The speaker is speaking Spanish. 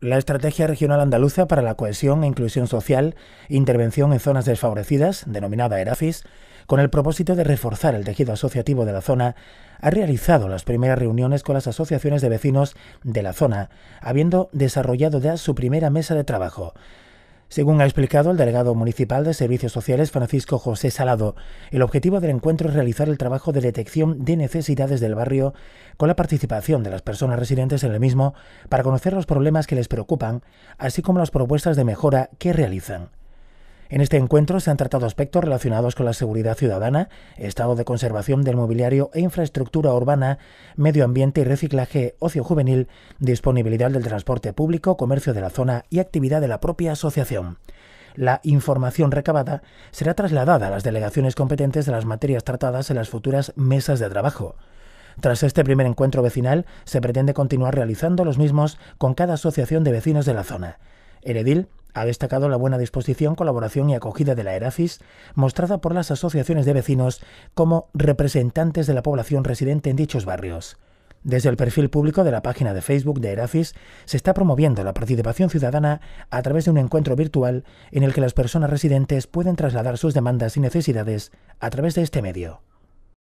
la Estrategia Regional Andaluza para la Cohesión e Inclusión Social, Intervención en Zonas Desfavorecidas, denominada ERAFIS, con el propósito de reforzar el tejido asociativo de la zona, ha realizado las primeras reuniones con las asociaciones de vecinos de la zona, habiendo desarrollado ya su primera mesa de trabajo. Según ha explicado el delegado municipal de Servicios Sociales, Francisco José Salado, el objetivo del encuentro es realizar el trabajo de detección de necesidades del barrio con la participación de las personas residentes en el mismo para conocer los problemas que les preocupan, así como las propuestas de mejora que realizan. En este encuentro se han tratado aspectos relacionados con la seguridad ciudadana, estado de conservación del mobiliario e infraestructura urbana, medio ambiente y reciclaje, ocio juvenil, disponibilidad del transporte público, comercio de la zona y actividad de la propia asociación. La información recabada será trasladada a las delegaciones competentes de las materias tratadas en las futuras mesas de trabajo. Tras este primer encuentro vecinal, se pretende continuar realizando los mismos con cada asociación de vecinos de la zona. El edil ha destacado la buena disposición, colaboración y acogida de la ERACIS, mostrada por las asociaciones de vecinos como representantes de la población residente en dichos barrios. Desde el perfil público de la página de Facebook de Erafis se está promoviendo la participación ciudadana a través de un encuentro virtual en el que las personas residentes pueden trasladar sus demandas y necesidades a través de este medio.